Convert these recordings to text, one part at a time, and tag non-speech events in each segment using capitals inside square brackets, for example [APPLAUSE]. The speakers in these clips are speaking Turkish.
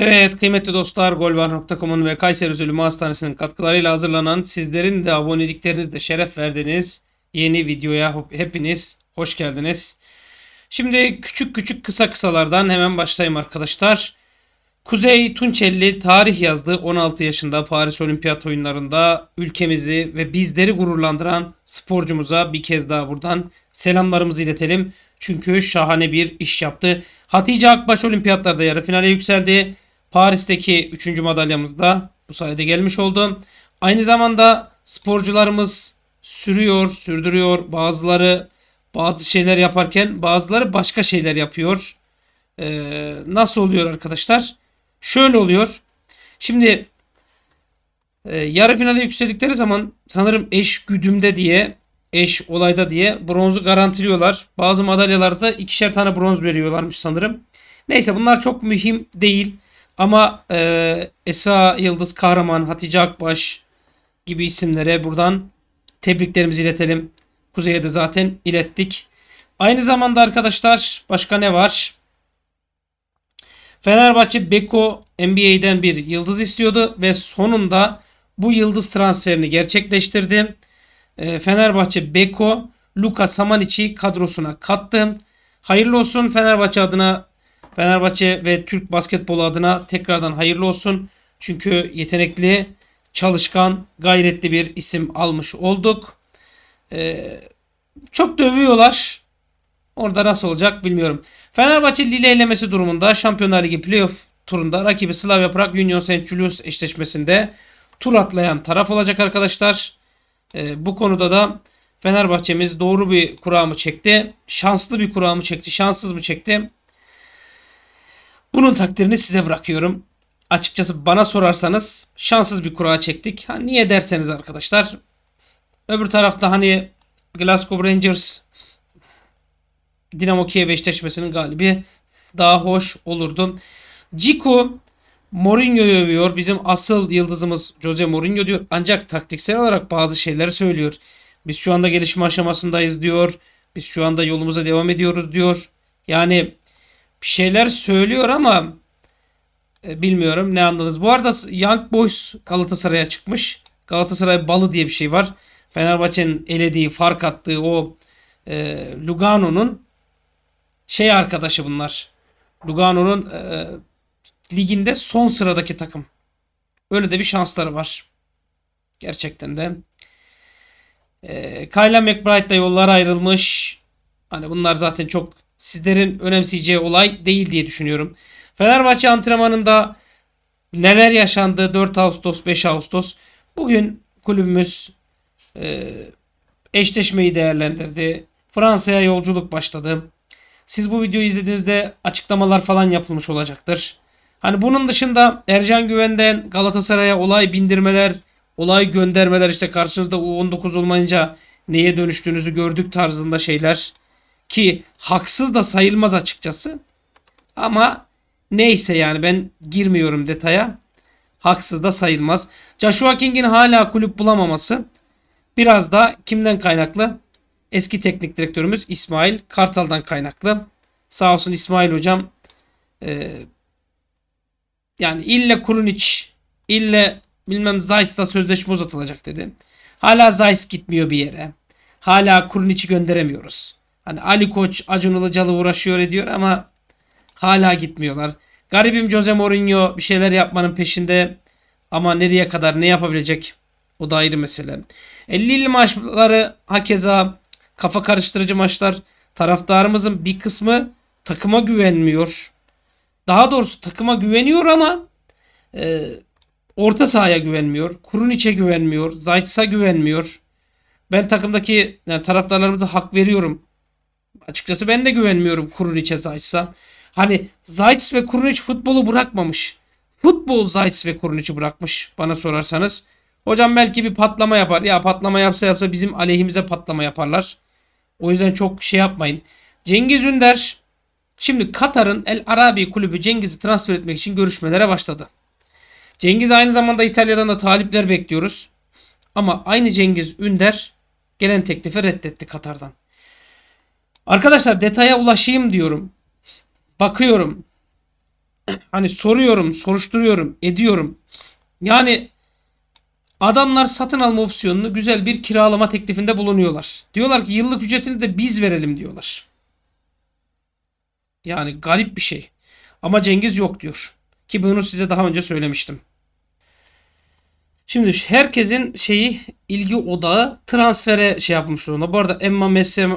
Evet kıymetli dostlar golvar.com'un ve Kayseri Üzülümü Hastanesi'nin katkılarıyla hazırlanan sizlerin de aboneliklerinizle şeref verdiğiniz yeni videoya hepiniz hoş geldiniz. Şimdi küçük küçük kısa kısalardan hemen başlayayım arkadaşlar. Kuzey Tunçelli tarih yazdı 16 yaşında Paris Olimpiyat oyunlarında ülkemizi ve bizleri gururlandıran sporcumuza bir kez daha buradan selamlarımızı iletelim. Çünkü şahane bir iş yaptı. Hatice Akbaş olimpiyatlarda yarı finale yükseldi. Paris'teki 3. madalyamız da bu sayede gelmiş oldu. Aynı zamanda sporcularımız sürüyor, sürdürüyor. Bazıları bazı şeyler yaparken bazıları başka şeyler yapıyor. Ee, nasıl oluyor arkadaşlar? Şöyle oluyor. Şimdi e, yarı finale yükseldikleri zaman sanırım eş güdümde diye eş olayda diye bronzu garantiliyorlar. Bazı madalyalarda ikişer tane bronz veriyorlarmış sanırım. Neyse bunlar çok mühim değil. Ama e, Esra Yıldız Kahraman, Hatice Akbaş gibi isimlere buradan tebriklerimizi iletelim. Kuzey'e de zaten ilettik. Aynı zamanda arkadaşlar başka ne var? Fenerbahçe Beko NBA'den bir yıldız istiyordu ve sonunda bu yıldız transferini gerçekleştirdi. E, Fenerbahçe Beko Luka Samaniçi kadrosuna kattı. Hayırlı olsun Fenerbahçe adına Fenerbahçe ve Türk basketbolu adına tekrardan hayırlı olsun. Çünkü yetenekli, çalışkan, gayretli bir isim almış olduk. Ee, çok dövüyorlar. Orada nasıl olacak bilmiyorum. Fenerbahçe Lille elemesi durumunda Şampiyonlar Ligi playoff turunda rakibi Slavia Prag Union Saint Julius eşleşmesinde tur atlayan taraf olacak arkadaşlar. Ee, bu konuda da Fenerbahçemiz doğru bir kura mı çekti? Şanslı bir kura mı çekti? Şanssız mı çekti? Bunun takdirini size bırakıyorum. Açıkçası bana sorarsanız şanssız bir kura çektik. Ha, niye derseniz arkadaşlar. Öbür tarafta hani Glasgow Rangers Dinamo Kiev eşleşmesinin galibi daha hoş olurdu. Ciku Mourinho övüyor. Bizim asıl yıldızımız Jose Mourinho diyor. Ancak taktiksel olarak bazı şeyleri söylüyor. Biz şu anda gelişme aşamasındayız diyor. Biz şu anda yolumuza devam ediyoruz diyor. Yani bir şeyler söylüyor ama e, bilmiyorum ne anladınız. Bu arada Young Boys Galatasaray'a çıkmış. Galatasaray balı diye bir şey var. Fenerbahçe'nin elediği, fark attığı o e, Lugano'nun şey arkadaşı bunlar. Lugano'nun e, e liginde son sıradaki takım. Öyle de bir şansları var. Gerçekten de. E, Kayla McBride de yollar ayrılmış. Hani bunlar zaten çok sizlerin önemseyeceği olay değil diye düşünüyorum. Fenerbahçe antrenmanında neler yaşandı 4 Ağustos 5 Ağustos bugün kulübümüz e, eşleşmeyi değerlendirdi. Fransa'ya yolculuk başladı. Siz bu videoyu izlediğinizde açıklamalar falan yapılmış olacaktır. Hani bunun dışında Ercan Güven'den Galatasaray'a olay bindirmeler, olay göndermeler işte karşınızda U19 olmayınca neye dönüştüğünüzü gördük tarzında şeyler. Ki haksız da sayılmaz açıkçası. Ama neyse yani ben girmiyorum detaya. Haksız da sayılmaz. Joshua King'in hala kulüp bulamaması biraz da kimden kaynaklı? Eski teknik direktörümüz İsmail Kartal'dan kaynaklı. Sağ olsun İsmail hocam. Ee, yani ille Kurunic, ille bilmem Zayt'la sözleşme uzatılacak dedi. Hala Zayt gitmiyor bir yere. Hala Kurinic'i gönderemiyoruz. Hani Ali Koç, Acun Ilıcalı uğraşıyor ediyor ama hala gitmiyorlar. Garibim Jose Mourinho bir şeyler yapmanın peşinde ama nereye kadar ne yapabilecek o da ayrı mesele. 50-50 maçları hakeza kafa karıştırıcı maçlar. Taraftarımızın bir kısmı takıma güvenmiyor. Daha doğrusu takıma güveniyor ama e, orta sahaya güvenmiyor. Kuruniç'e güvenmiyor. Zayt'sa güvenmiyor. Ben takımdaki yani taraftarlarımıza hak veriyorum. Açıkçası ben de güvenmiyorum Kuruniç'e Zayt'sa. Hani Zayt ve Kuruniç futbolu bırakmamış. Futbol Zayt ve Kuruniç'i bırakmış bana sorarsanız. Hocam belki bir patlama yapar. Ya patlama yapsa yapsa bizim aleyhimize patlama yaparlar. O yüzden çok şey yapmayın. Cengiz Ünder şimdi Katar'ın El Arabi kulübü Cengiz'i transfer etmek için görüşmelere başladı. Cengiz aynı zamanda İtalya'dan da talipler bekliyoruz. Ama aynı Cengiz Ünder gelen teklifi reddetti Katar'dan. Arkadaşlar detaya ulaşayım diyorum. Bakıyorum. [CLEARS THROAT] Hani soruyorum, soruşturuyorum, ediyorum. Yani adamlar satın alma opsiyonunu güzel bir kiralama teklifinde bulunuyorlar. Diyorlar ki yıllık ücretini de biz verelim diyorlar. Yani garip bir şey. Ama Cengiz yok diyor. Ki bunu size daha önce söylemiştim. Şimdi herkesin şeyi ilgi odağı transfere şey yapmış durumda. Bu arada Emma Messi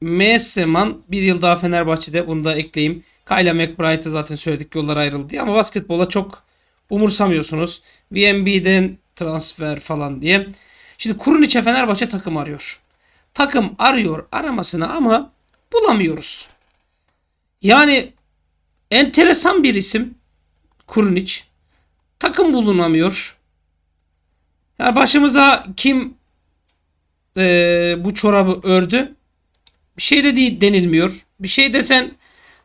Meseman bir yıl daha Fenerbahçe'de bunu da ekleyeyim. Kayla McBride'ı zaten söyledik yollar ayrıldı diye ama basketbola çok umursamıyorsunuz. VNB'den transfer falan diye. Şimdi Kuruniç'e Fenerbahçe takım arıyor. Takım arıyor aramasını ama bulamıyoruz. Yani enteresan bir isim Kuruniç. Takım bulunamıyor. yani başımıza kim e, bu çorabı ördü bir şey de değil, denilmiyor. Bir şey desen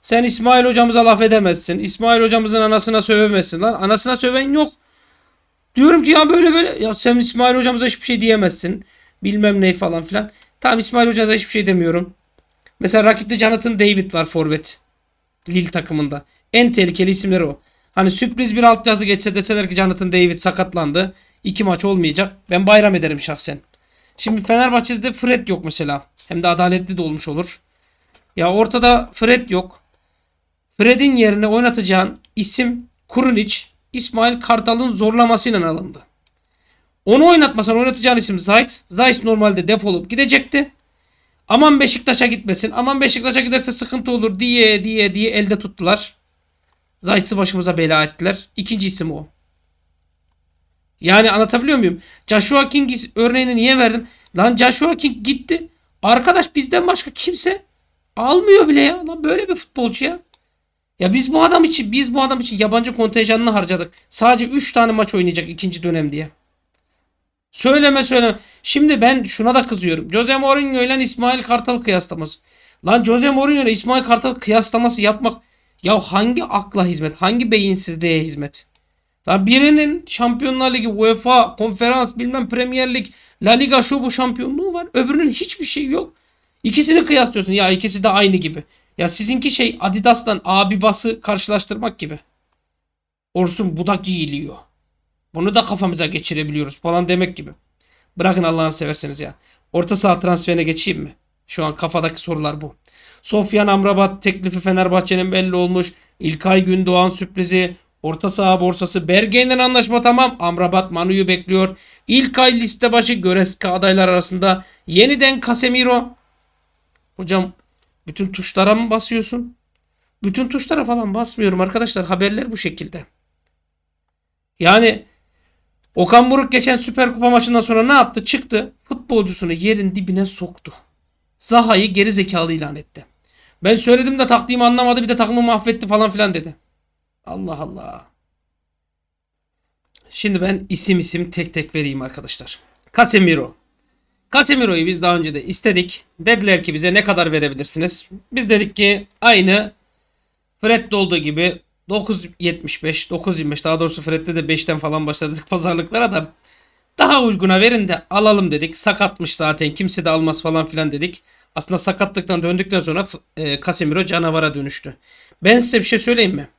sen İsmail hocamıza laf edemezsin. İsmail hocamızın anasına sövemezsin lan. Anasına söven yok. Diyorum ki ya böyle böyle ya sen İsmail hocamıza hiçbir şey diyemezsin. Bilmem ne falan filan. Tamam İsmail hocamıza hiçbir şey demiyorum. Mesela rakipte Jonathan David var forvet. Lil takımında. En tehlikeli isimleri o. Hani sürpriz bir alt yazı geçse deseler ki Jonathan David sakatlandı. İki maç olmayacak. Ben bayram ederim şahsen. Şimdi Fenerbahçe'de de Fred yok mesela. Hem de adaletli de olmuş olur. Ya ortada Fred yok. Fred'in yerine oynatacağın isim Kurunic İsmail Kartal'ın zorlamasıyla alındı. Onu oynatmasan oynatacağın isim Zayt. Zayt normalde defolup gidecekti. Aman Beşiktaş'a gitmesin. Aman Beşiktaş'a giderse sıkıntı olur diye diye diye elde tuttular. Zayt'sı başımıza bela ettiler. İkinci isim o. Yani anlatabiliyor muyum? Joshua King örneğini niye verdim? Lan Joshua King gitti. Arkadaş bizden başka kimse almıyor bile ya. Lan böyle bir futbolcu ya. Ya biz bu adam için biz bu adam için yabancı kontenjanını harcadık. Sadece 3 tane maç oynayacak ikinci dönem diye. Söyleme söyleme. Şimdi ben şuna da kızıyorum. Jose Mourinho ile İsmail Kartal kıyaslaması. Lan Jose Mourinho ile İsmail Kartal kıyaslaması yapmak ya hangi akla hizmet? Hangi beyinsizliğe hizmet? Lan birinin Şampiyonlar Ligi, UEFA, konferans, bilmem Premier Lig, La Liga şu bu şampiyonluğu var. Öbürünün hiçbir şey yok. İkisini kıyaslıyorsun. Ya ikisi de aynı gibi. Ya sizinki şey Adidas'tan Abi bası karşılaştırmak gibi. Orsun budak giyiliyor. Bunu da kafamıza geçirebiliyoruz falan demek gibi. Bırakın Allah'ını severseniz ya. Orta saha transferine geçeyim mi? Şu an kafadaki sorular bu. Sofyan Amrabat teklifi Fenerbahçe'nin belli olmuş. İlkay Gündoğan sürprizi. Orta saha borsası Bergen'den anlaşma tamam. Amrabat Manu'yu bekliyor. İlk ay liste başı Göreska adaylar arasında. Yeniden Casemiro. Hocam bütün tuşlara mı basıyorsun? Bütün tuşlara falan basmıyorum arkadaşlar. Haberler bu şekilde. Yani Okan Buruk geçen Süper Kupa maçından sonra ne yaptı? Çıktı. Futbolcusunu yerin dibine soktu. Zaha'yı geri zekalı ilan etti. Ben söyledim de taktiğimi anlamadı bir de takımı mahvetti falan filan dedi. Allah Allah. Şimdi ben isim isim tek tek vereyim arkadaşlar. Casemiro. Casemiro'yu biz daha önce de istedik. Dediler ki bize ne kadar verebilirsiniz? Biz dedik ki aynı Fred'de olduğu gibi 9.75, 9.25 daha doğrusu Fred'de de 5'ten falan başladık [LAUGHS] pazarlıklara da daha uyguna verin de alalım dedik. Sakatmış zaten kimse de almaz falan filan dedik. Aslında sakatlıktan döndükten sonra e, Casemiro canavara dönüştü. Ben size bir şey söyleyeyim mi?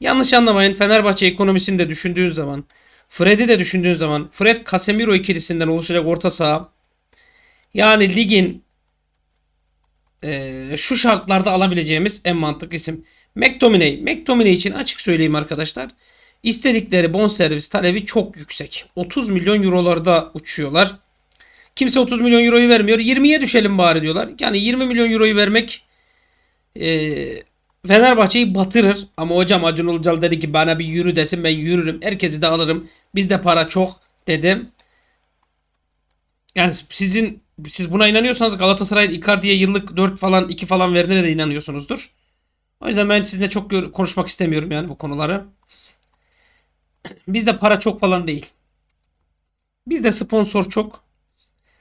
Yanlış anlamayın Fenerbahçe ekonomisini de düşündüğün zaman Fred'i de düşündüğün zaman Fred Casemiro ikilisinden oluşacak orta saha yani ligin e, şu şartlarda alabileceğimiz en mantıklı isim. McTominay. McTominay için açık söyleyeyim arkadaşlar. İstedikleri bonservis talebi çok yüksek. 30 milyon eurolarda uçuyorlar. Kimse 30 milyon euroyu vermiyor. 20'ye düşelim bari diyorlar. Yani 20 milyon euroyu vermek e, Fenerbahçe'yi batırır. Ama hocam Acun Ilıcalı dedi ki bana bir yürü desin ben yürürüm. Herkesi de alırım. Bizde para çok dedim. Yani sizin siz buna inanıyorsanız Galatasaray'ın Icardi'ye yıllık 4 falan 2 falan verdiğine de inanıyorsunuzdur. O yüzden ben sizinle çok konuşmak istemiyorum yani bu konuları. Bizde para çok falan değil. Bizde sponsor çok.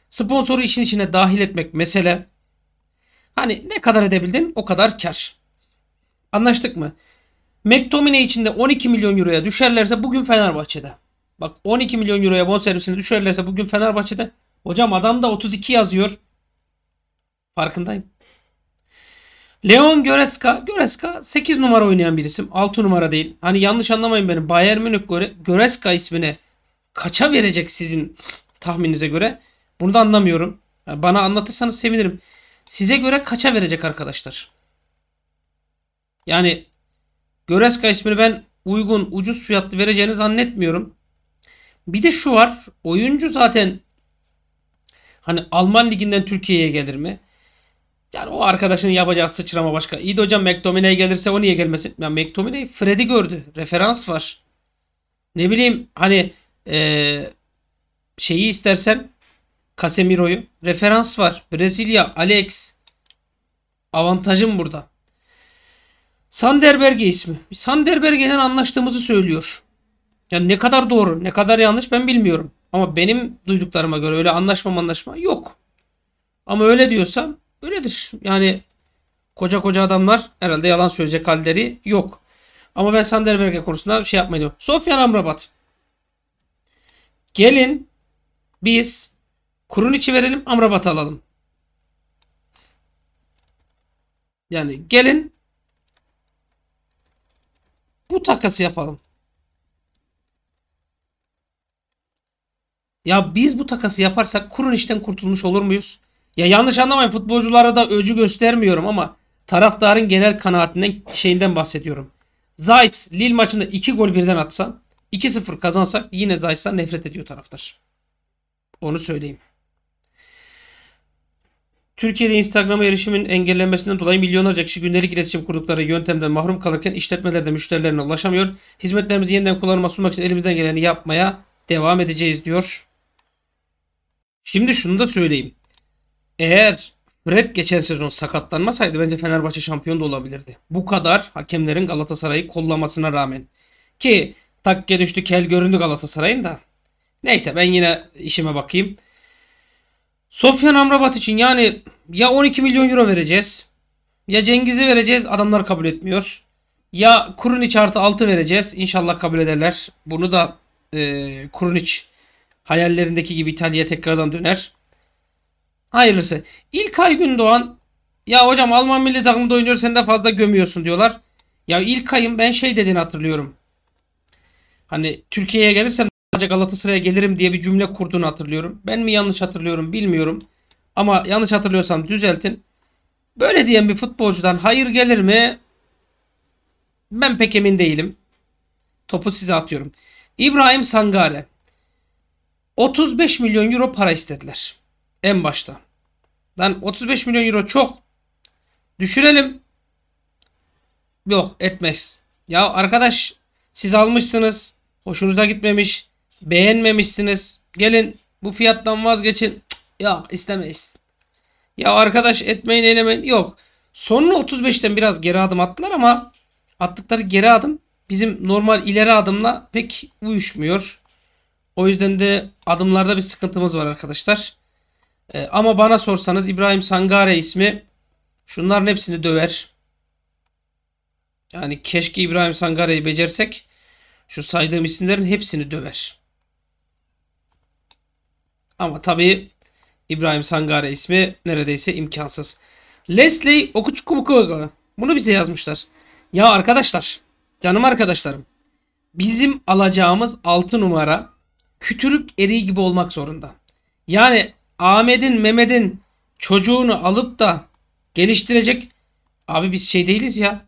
Sponsoru işin içine dahil etmek mesele. Hani ne kadar edebildin o kadar kar. Anlaştık mı? McTominay için de 12 milyon euroya düşerlerse bugün Fenerbahçe'de. Bak 12 milyon euroya bonservisini düşerlerse bugün Fenerbahçe'de. Hocam adam da 32 yazıyor. Farkındayım. Leon Goreska, Goreska 8 numara oynayan bir isim. 6 numara değil. Hani yanlış anlamayın beni. Bayern Münih Gore, Goreska ismini kaça verecek sizin tahmininize göre? Bunu da anlamıyorum. Bana anlatırsanız sevinirim. Size göre kaça verecek arkadaşlar? Yani Göreska ismini ben uygun, ucuz fiyatlı vereceğini zannetmiyorum. Bir de şu var. Oyuncu zaten hani Alman liginden Türkiye'ye gelir mi? Yani o arkadaşının yapacağı sıçrama başka. İyi de hocam McTominay gelirse o niye gelmesin? Yani McTominay Fred'i gördü. Referans var. Ne bileyim hani ee, şeyi istersen Casemiro'yu referans var. Brezilya, Alex avantajım burada. Sanderberge ismi. Sanderberge'den anlaştığımızı söylüyor. Yani ne kadar doğru ne kadar yanlış ben bilmiyorum. Ama benim duyduklarıma göre öyle anlaşma anlaşma yok. Ama öyle diyorsam öyledir. Yani koca koca adamlar herhalde yalan söyleyecek halleri yok. Ama ben Sanderberge konusunda bir şey yapmayı diyorum. Sofyan Amrabat. Gelin biz kurun içi verelim Amrabat alalım. Yani gelin bu takası yapalım. Ya biz bu takası yaparsak kurun işten kurtulmuş olur muyuz? Ya yanlış anlamayın futbolculara da öcü göstermiyorum ama taraftarın genel kanaatinden şeyinden bahsediyorum. Zayt lil maçında 2 gol birden atsa 2-0 kazansak yine Zayt'tan nefret ediyor taraftar. Onu söyleyeyim. Türkiye'de Instagram'a erişimin engellenmesinden dolayı milyonlarca kişi günlük iletişim kurdukları yöntemden mahrum kalırken işletmelerde müşterilerine ulaşamıyor. Hizmetlerimizi yeniden kullanıma sunmak için elimizden geleni yapmaya devam edeceğiz diyor. Şimdi şunu da söyleyeyim. Eğer Fred geçen sezon sakatlanmasaydı bence Fenerbahçe şampiyon da olabilirdi. Bu kadar hakemlerin Galatasaray'ı kollamasına rağmen. Ki takke düştü kel göründü Galatasaray'ın da. Neyse ben yine işime bakayım. Sofyan Amrabat için yani ya 12 milyon euro vereceğiz. Ya Cengiz'i vereceğiz. Adamlar kabul etmiyor. Ya Kurunic artı 6 vereceğiz. inşallah kabul ederler. Bunu da e, Kurunic hayallerindeki gibi İtalya'ya tekrardan döner. Hayırlısı. İlkay Gündoğan ya hocam Alman milli takımında oynuyor sen de fazla gömüyorsun diyorlar. Ya İlkay'ın ben şey dediğini hatırlıyorum. Hani Türkiye'ye gelirsem sadece Galatasaray'a gelirim diye bir cümle kurduğunu hatırlıyorum. Ben mi yanlış hatırlıyorum bilmiyorum. Ama yanlış hatırlıyorsam düzeltin. Böyle diyen bir futbolcudan hayır gelir mi? Ben pek emin değilim. Topu size atıyorum. İbrahim Sangare. 35 milyon euro para istediler. En başta. Ben 35 milyon euro çok. Düşürelim. Yok etmez. Ya arkadaş siz almışsınız. Hoşunuza gitmemiş. Beğenmemişsiniz. Gelin bu fiyattan vazgeçin. Cık, yok istemeyiz. Ya arkadaş etmeyin elemeyin. Yok. Sonra 35'ten biraz geri adım attılar ama attıkları geri adım bizim normal ileri adımla pek uyuşmuyor. O yüzden de adımlarda bir sıkıntımız var arkadaşlar. Ee, ama bana sorsanız İbrahim Sangare ismi şunların hepsini döver. Yani keşke İbrahim Sangare'yi becersek şu saydığım isimlerin hepsini döver. Ama tabii İbrahim Sangare ismi neredeyse imkansız. Leslie Okuçukumukogo. Bunu bize yazmışlar. Ya arkadaşlar, canım arkadaşlarım. Bizim alacağımız 6 numara kütürük eriği gibi olmak zorunda. Yani Ahmet'in, Mehmet'in çocuğunu alıp da geliştirecek. Abi biz şey değiliz ya.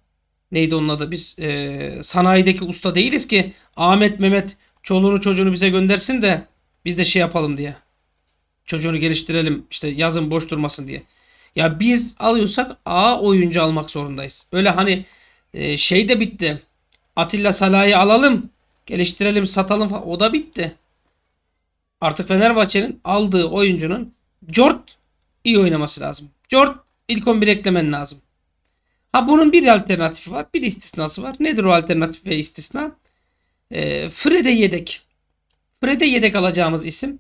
Neydi onun adı? Biz e, sanayideki usta değiliz ki Ahmet, Mehmet çoluğunu çocuğunu bize göndersin de biz de şey yapalım diye çocuğunu geliştirelim işte yazın boş durmasın diye. Ya biz alıyorsak A oyuncu almak zorundayız. Öyle hani e, şey de bitti. Atilla Salah'ı alalım, geliştirelim, satalım falan. O da bitti. Artık Fenerbahçe'nin aldığı oyuncunun Jort iyi oynaması lazım. Jort ilk 11 eklemen lazım. Ha bunun bir alternatifi var. Bir istisnası var. Nedir o alternatif ve istisna? E, Fred'e yedek. Fred'e yedek alacağımız isim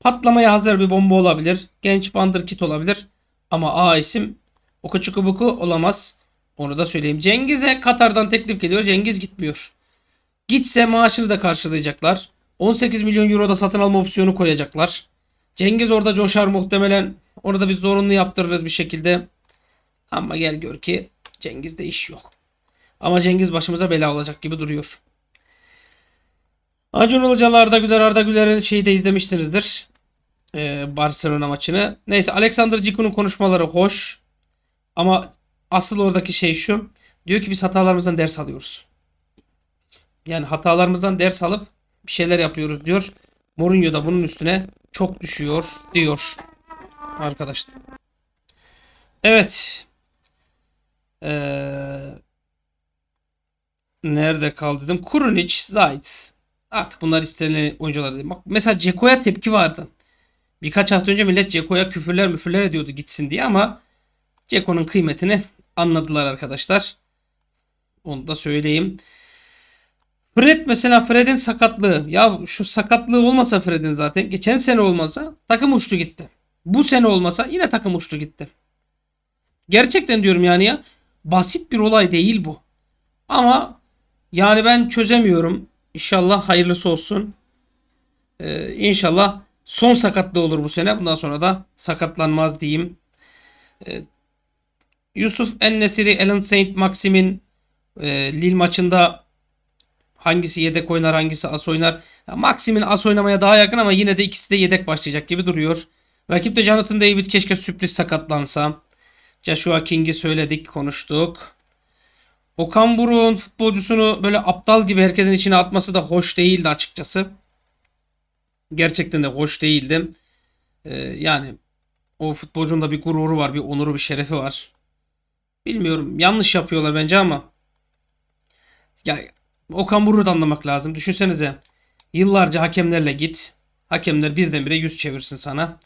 Patlamaya hazır bir bomba olabilir. Genç Wonderkid olabilir. Ama A isim Okaçukubuku olamaz. Onu da söyleyeyim. Cengiz'e Katar'dan teklif geliyor. Cengiz gitmiyor. Gitse maaşını da karşılayacaklar. 18 milyon euro da satın alma opsiyonu koyacaklar. Cengiz orada coşar muhtemelen. Orada biz zorunlu yaptırırız bir şekilde. Ama gel gör ki Cengiz'de iş yok. Ama Cengiz başımıza bela olacak gibi duruyor. Acun Ilıcalı Arda Güler Arda Güler'in şeyi de izlemişsinizdir e, Barcelona maçını. Neyse Alexander Ciku'nun konuşmaları hoş. Ama asıl oradaki şey şu. Diyor ki biz hatalarımızdan ders alıyoruz. Yani hatalarımızdan ders alıp bir şeyler yapıyoruz diyor. Mourinho da bunun üstüne çok düşüyor diyor arkadaşlar. Evet. Ee, nerede kaldı dedim. Kurunic, Zayt. Artık bunlar istenilen oyuncular değil. mesela Ceko'ya tepki vardı. Birkaç hafta önce millet Ceko'ya küfürler müfürler ediyordu gitsin diye ama Ceko'nun kıymetini anladılar arkadaşlar. Onu da söyleyeyim. Fred mesela Fred'in sakatlığı. Ya şu sakatlığı olmasa Fred'in zaten. Geçen sene olmasa takım uçtu gitti. Bu sene olmasa yine takım uçtu gitti. Gerçekten diyorum yani ya. Basit bir olay değil bu. Ama yani ben çözemiyorum. İnşallah hayırlısı olsun. Ee, inşallah son sakatlığı olur bu sene. Bundan sonra da sakatlanmaz diyeyim. Ee, Yusuf Ennesiri, Alan Saint Maxim'in e, Lille maçında hangisi yedek oynar hangisi as oynar. Maxim'in as oynamaya daha yakın ama yine de ikisi de yedek başlayacak gibi duruyor. Rakip de Jonathan David keşke sürpriz sakatlansa. Joshua King'i söyledik konuştuk. Okan Buruk'un futbolcusunu böyle aptal gibi herkesin içine atması da hoş değildi açıkçası. Gerçekten de hoş değildim. Ee, yani o futbolcunun da bir gururu var, bir onuru, bir şerefi var. Bilmiyorum. Yanlış yapıyorlar bence ama yani Okan Buruk'u da anlamak lazım. Düşünsenize yıllarca hakemlerle git. Hakemler birdenbire yüz çevirsin sana.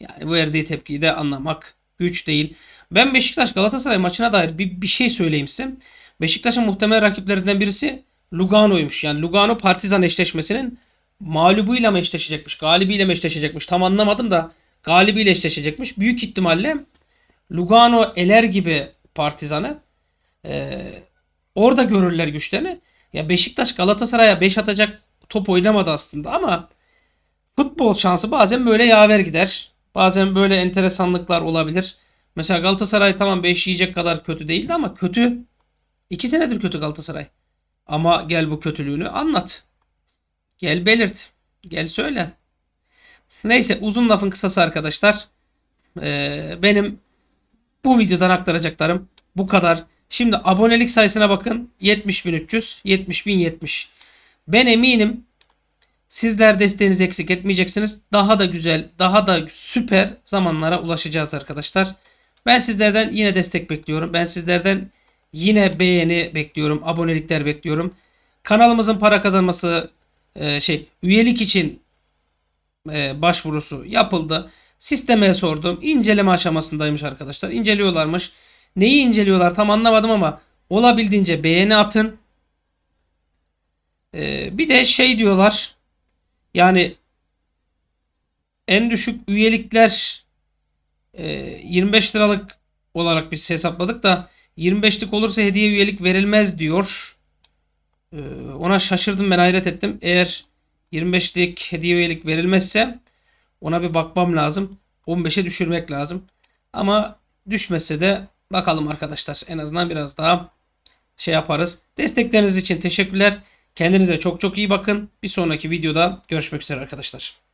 Yani verdiği tepkiyi de anlamak güç değil. Ben Beşiktaş Galatasaray maçına dair bir, bir şey söyleyeyim size. Beşiktaş'ın muhtemel rakiplerinden birisi Lugano'ymuş. Yani Lugano Partizan eşleşmesinin mağlubuyla mı eşleşecekmiş, galibiyle mi eşleşecekmiş tam anlamadım da galibiyle eşleşecekmiş. Büyük ihtimalle Lugano eler gibi Partizan'ı e, orada görürler güçlerini. Ya Beşiktaş Galatasaray'a 5 atacak top oynamadı aslında ama futbol şansı bazen böyle yaver gider. Bazen böyle enteresanlıklar olabilir. Mesela Galatasaray tamam 5 yiyecek kadar kötü değildi ama kötü. 2 senedir kötü Galatasaray. Ama gel bu kötülüğünü anlat. Gel belirt. Gel söyle. Neyse uzun lafın kısası arkadaşlar. Ee, benim bu videodan aktaracaklarım bu kadar. Şimdi abonelik sayısına bakın. 70.300, 70.070. Ben eminim sizler desteğinizi eksik etmeyeceksiniz. Daha da güzel, daha da süper zamanlara ulaşacağız arkadaşlar. Ben sizlerden yine destek bekliyorum. Ben sizlerden yine beğeni bekliyorum. Abonelikler bekliyorum. Kanalımızın para kazanması e, şey üyelik için e, başvurusu yapıldı. Sisteme sordum. İnceleme aşamasındaymış arkadaşlar. İnceliyorlarmış. Neyi inceliyorlar tam anlamadım ama olabildiğince beğeni atın. E, bir de şey diyorlar. Yani en düşük üyelikler 25 liralık olarak biz hesapladık da 25'lik olursa hediye üyelik verilmez diyor. Ee, ona şaşırdım ben hayret ettim. Eğer 25'lik hediye üyelik verilmezse ona bir bakmam lazım. 15'e düşürmek lazım. Ama düşmese de bakalım arkadaşlar. En azından biraz daha şey yaparız. Destekleriniz için teşekkürler. Kendinize çok çok iyi bakın. Bir sonraki videoda görüşmek üzere arkadaşlar.